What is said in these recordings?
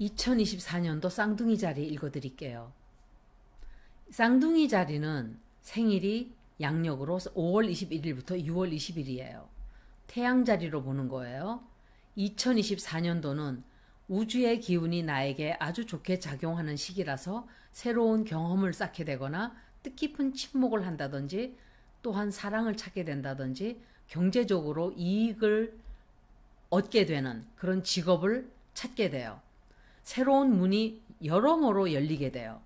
2024년도 쌍둥이 자리 읽어드릴게요. 쌍둥이 자리는 생일이 양력으로 5월 21일부터 6월 20일이에요. 태양 자리로 보는 거예요. 2024년도는 우주의 기운이 나에게 아주 좋게 작용하는 시기라서 새로운 경험을 쌓게 되거나 뜻깊은 침묵을 한다든지 또한 사랑을 찾게 된다든지 경제적으로 이익을 얻게 되는 그런 직업을 찾게 돼요. 새로운 문이 여러모로 열리게 돼요.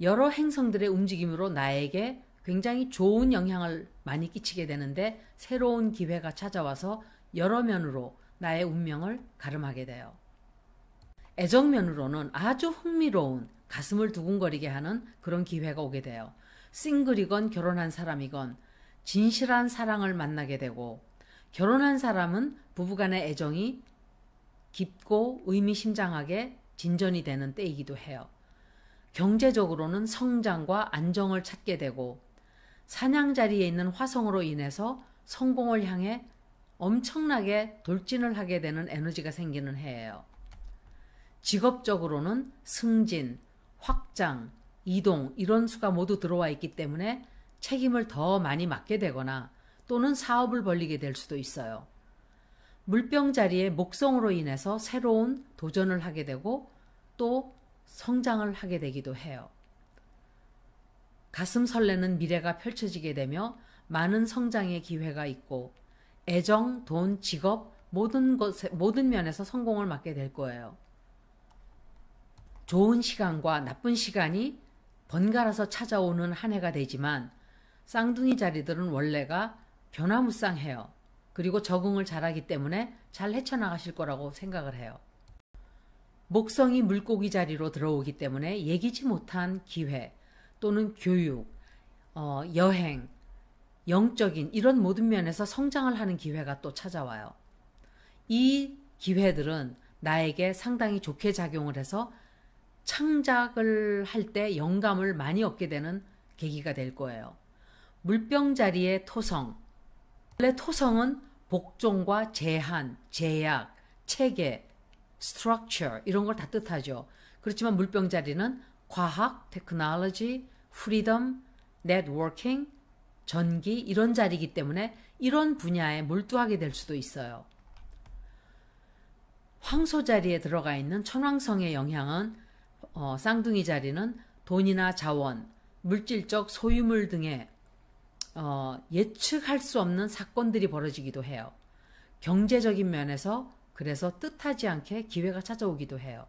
여러 행성들의 움직임으로 나에게 굉장히 좋은 영향을 많이 끼치게 되는데 새로운 기회가 찾아와서 여러 면으로 나의 운명을 가름하게 돼요. 애정면으로는 아주 흥미로운 가슴을 두근거리게 하는 그런 기회가 오게 돼요. 싱글이건 결혼한 사람이건 진실한 사랑을 만나게 되고 결혼한 사람은 부부간의 애정이 깊고 의미심장하게 진전이 되는 때이기도 해요. 경제적으로는 성장과 안정을 찾게 되고 사냥 자리에 있는 화성으로 인해서 성공을 향해 엄청나게 돌진을 하게 되는 에너지가 생기는 해예요. 직업적으로는 승진, 확장, 이동 이런 수가 모두 들어와 있기 때문에 책임을 더 많이 맡게 되거나 또는 사업을 벌리게 될 수도 있어요. 물병 자리의 목성으로 인해서 새로운 도전을 하게 되고 또 성장을 하게 되기도 해요. 가슴 설레는 미래가 펼쳐지게 되며 많은 성장의 기회가 있고 애정, 돈, 직업 모든 것 모든 면에서 성공을 맞게 될 거예요. 좋은 시간과 나쁜 시간이 번갈아서 찾아오는 한 해가 되지만 쌍둥이 자리들은 원래가 변화무쌍해요. 그리고 적응을 잘하기 때문에 잘 헤쳐나가실 거라고 생각을 해요. 목성이 물고기 자리로 들어오기 때문에 예기치 못한 기회 또는 교육, 어, 여행, 영적인 이런 모든 면에서 성장을 하는 기회가 또 찾아와요. 이 기회들은 나에게 상당히 좋게 작용을 해서 창작을 할 때 영감을 많이 얻게 되는 계기가 될 거예요. 물병 자리의 토성. 원래 토성은 복종과 제한, 제약, 체계, structure 이런 걸 다 뜻하죠. 그렇지만 물병자리는 과학, technology, freedom, networking, 전기 이런 자리이기 때문에 이런 분야에 몰두하게 될 수도 있어요. 황소 자리에 들어가 있는 천왕성의 영향은 어, 쌍둥이 자리는 돈이나 자원, 물질적 소유물 등의 어, 예측할 수 없는 사건들이 벌어지기도 해요. 경제적인 면에서 그래서 뜻하지 않게 기회가 찾아오기도 해요.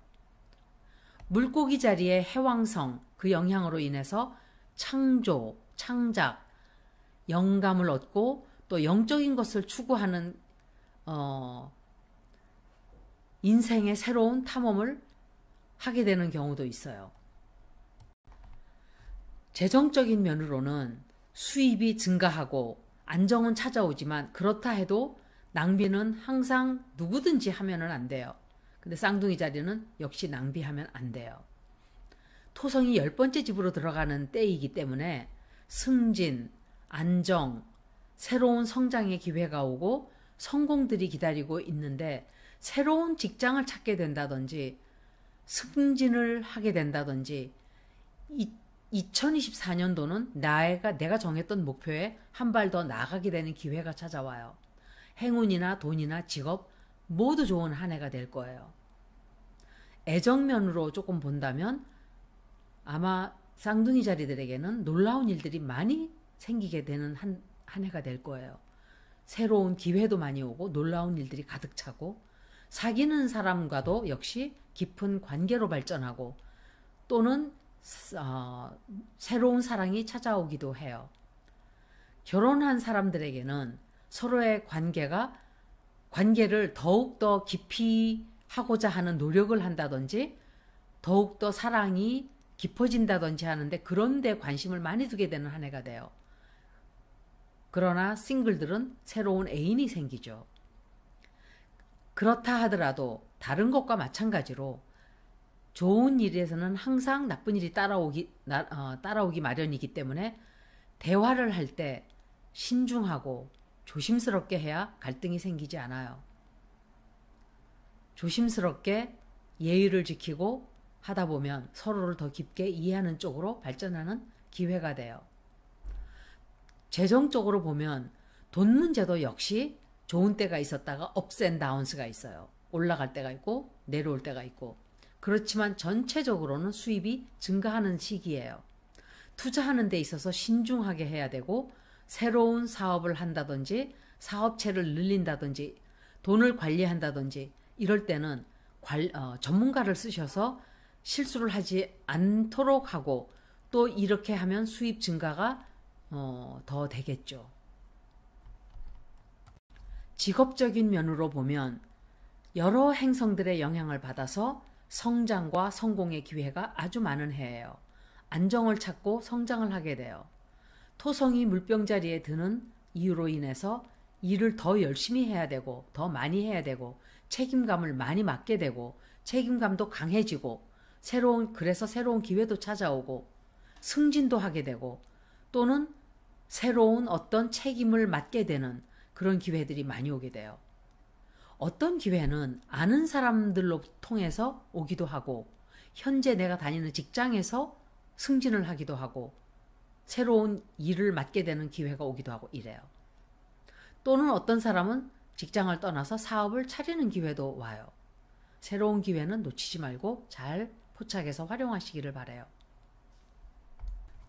물고기 자리의 해왕성 그 영향으로 인해서 창조, 창작, 영감을 얻고 또 영적인 것을 추구하는 어, 인생의 새로운 탐험을 하게 되는 경우도 있어요. 재정적인 면으로는 수입이 증가하고 안정은 찾아오지만 그렇다 해도 낭비는 항상 누구든지 하면은 안 돼요. 근데 쌍둥이 자리는 역시 낭비하면 안 돼요. 토성이 열 번째 집으로 들어가는 때이기 때문에 승진, 안정, 새로운 성장의 기회가 오고 성공들이 기다리고 있는데 새로운 직장을 찾게 된다든지 승진을 하게 된다든지 2024년도는 나에가 내가 정했던 목표에 한 발 더 나가게 되는 기회가 찾아와요. 행운이나 돈이나 직업 모두 좋은 한 해가 될 거예요. 애정면으로 조금 본다면 아마 쌍둥이 자리들에게는 놀라운 일들이 많이 생기게 되는 한, 한 해가 될 거예요. 새로운 기회도 많이 오고 놀라운 일들이 가득 차고 사귀는 사람과도 역시 깊은 관계로 발전하고 또는 어, 새로운 사랑이 찾아오기도 해요. 결혼한 사람들에게는 서로의 관계가 관계를 더욱더 깊이 하고자 하는 노력을 한다든지 더욱더 사랑이 깊어진다든지 하는데 그런데 관심을 많이 두게 되는 한 해가 돼요. 그러나 싱글들은 새로운 애인이 생기죠. 그렇다 하더라도 다른 것과 마찬가지로 좋은 일에서는 항상 나쁜 일이 따라오기 나, 어, 따라오기 마련이기 때문에 대화를 할 때 신중하고 조심스럽게 해야 갈등이 생기지 않아요. 조심스럽게 예의를 지키고 하다 보면 서로를 더 깊게 이해하는 쪽으로 발전하는 기회가 돼요. 재정적으로 보면 돈 문제도 역시 좋은 때가 있었다가 업앤다운스가 있어요. 올라갈 때가 있고 내려올 때가 있고 그렇지만 전체적으로는 수입이 증가하는 시기예요. 투자하는 데 있어서 신중하게 해야 되고 새로운 사업을 한다든지 사업체를 늘린다든지 돈을 관리한다든지 이럴 때는 관, 어, 전문가를 쓰셔서 실수를 하지 않도록 하고 또 이렇게 하면 수입 증가가 어, 더 되겠죠. 직업적인 면으로 보면 여러 행성들의 영향을 받아서 성장과 성공의 기회가 아주 많은 해예요. 안정을 찾고 성장을 하게 돼요. 토성이 물병자리에 드는 이유로 인해서 일을 더 열심히 해야 되고 더 많이 해야 되고 책임감을 많이 맡게 되고 책임감도 강해지고 새로운 그래서 새로운 기회도 찾아오고 승진도 하게 되고 또는 새로운 어떤 책임을 맡게 되는 그런 기회들이 많이 오게 돼요. 어떤 기회는 아는 사람들로 통해서 오기도 하고 현재 내가 다니는 직장에서 승진을 하기도 하고 새로운 일을 맡게 되는 기회가 오기도 하고 이래요. 또는 어떤 사람은 직장을 떠나서 사업을 차리는 기회도 와요. 새로운 기회는 놓치지 말고 잘 포착해서 활용하시기를 바래요.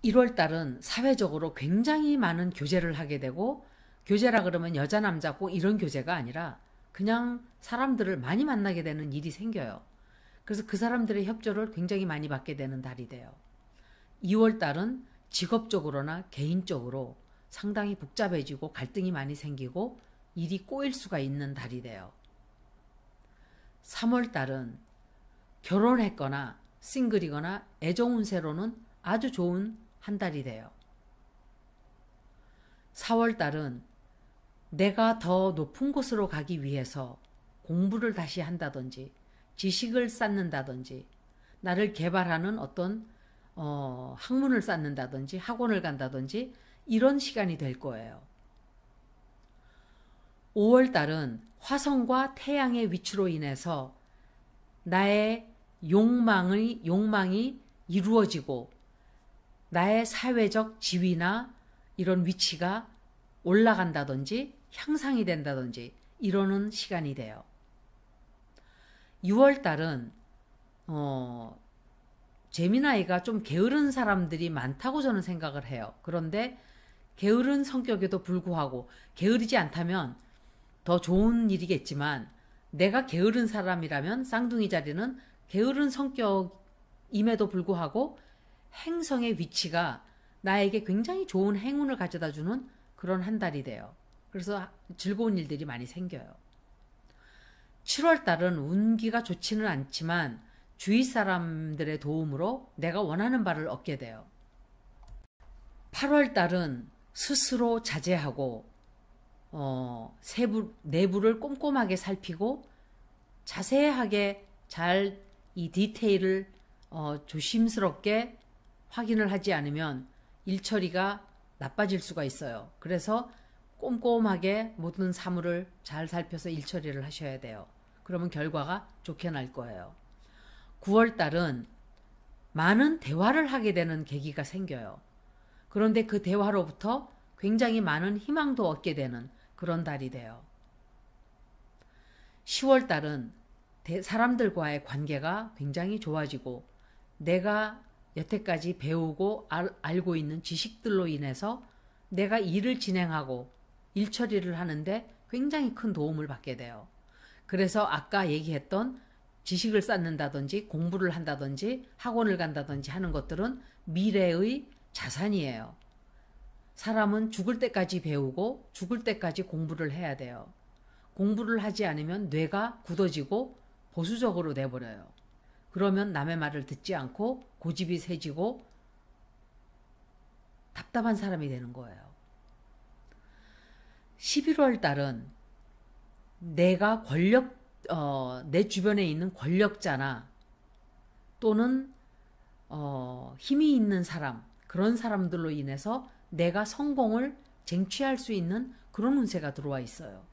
1월 달은 사회적으로 굉장히 많은 교제를 하게 되고 교제라 그러면 여자 남자 꼭 이런 교제가 아니라 그냥 사람들을 많이 만나게 되는 일이 생겨요. 그래서 그 사람들의 협조를 굉장히 많이 받게 되는 달이 돼요. 2월 달은 직업적으로나 개인적으로 상당히 복잡해지고 갈등이 많이 생기고 일이 꼬일 수가 있는 달이 돼요. 3월 달은 결혼했거나 싱글이거나 애정운세로는 아주 좋은 한 달이 돼요. 4월 달은 내가 더 높은 곳으로 가기 위해서 공부를 다시 한다든지 지식을 쌓는다든지 나를 개발하는 어떤 어, 학문을 쌓는다든지 학원을 간다든지 이런 시간이 될 거예요. 5월 달은 화성과 태양의 위치로 인해서 나의 욕망의 욕망이 이루어지고 나의 사회적 지위나 이런 위치가 올라간다든지 향상이 된다든지 이러는 시간이 돼요. 6월 달은 어, 재미나이가 좀 게으른 사람들이 많다고 저는 생각을 해요. 그런데 게으른 성격에도 불구하고 게으르지 않다면 더 좋은 일이겠지만 내가 게으른 사람이라면 쌍둥이 자리는 게으른 성격임에도 불구하고 행성의 위치가 나에게 굉장히 좋은 행운을 가져다 주는 그런 한 달이 돼요. 그래서 즐거운 일들이 많이 생겨요. 7월 달은 운기가 좋지는 않지만 주위 사람들의 도움으로 내가 원하는 바를 얻게 돼요. 8월 달은 스스로 자제하고 어, 세부, 내부를 꼼꼼하게 살피고 자세하게 잘 이 디테일을 어, 조심스럽게 확인을 하지 않으면 일처리가 나빠질 수가 있어요. 그래서 꼼꼼하게 모든 사물을 잘 살펴서 일처리를 하셔야 돼요. 그러면 결과가 좋게 날 거예요. 9월 달은 많은 대화를 하게 되는 계기가 생겨요. 그런데 그 대화로부터 굉장히 많은 희망도 얻게 되는 그런 달이 돼요. 10월 달은 사람들과의 관계가 굉장히 좋아지고 내가 여태까지 배우고 알, 알고 있는 지식들로 인해서 내가 일을 진행하고 일처리를 하는데 굉장히 큰 도움을 받게 돼요. 그래서 아까 얘기했던 지식을 쌓는다든지 공부를 한다든지 학원을 간다든지 하는 것들은 미래의 자산이에요. 사람은 죽을 때까지 배우고 죽을 때까지 공부를 해야 돼요. 공부를 하지 않으면 뇌가 굳어지고 보수적으로 돼버려요. 그러면 남의 말을 듣지 않고 고집이 세지고 답답한 사람이 되는 거예요. 11월 달은 내가 권력, 어, 내 주변에 있는 권력자나 또는 어, 힘이 있는 사람, 그런 사람들로 인해서 내가 성공을 쟁취할 수 있는 그런 운세가 들어와 있어요.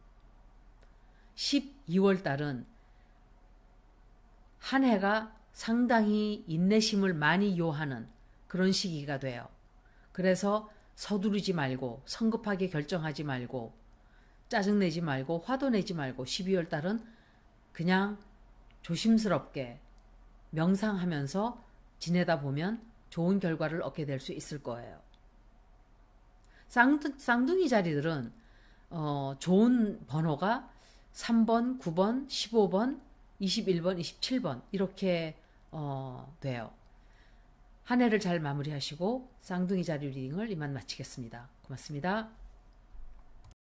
12월 달은 한 해가 상당히 인내심을 많이 요하는 그런 시기가 돼요. 그래서 서두르지 말고 성급하게 결정하지 말고 짜증내지 말고 화도 내지 말고 12월 달은 그냥 조심스럽게 명상하면서 지내다 보면 좋은 결과를 얻게 될 수 있을 거예요. 쌍둥, 쌍둥이 자리들은 어, 좋은 번호가 3번, 9번, 15번, 21번, 27번 이렇게 어, 돼요. 한 해를 잘 마무리하시고 쌍둥이 자리 리딩을 이만 마치겠습니다. 고맙습니다.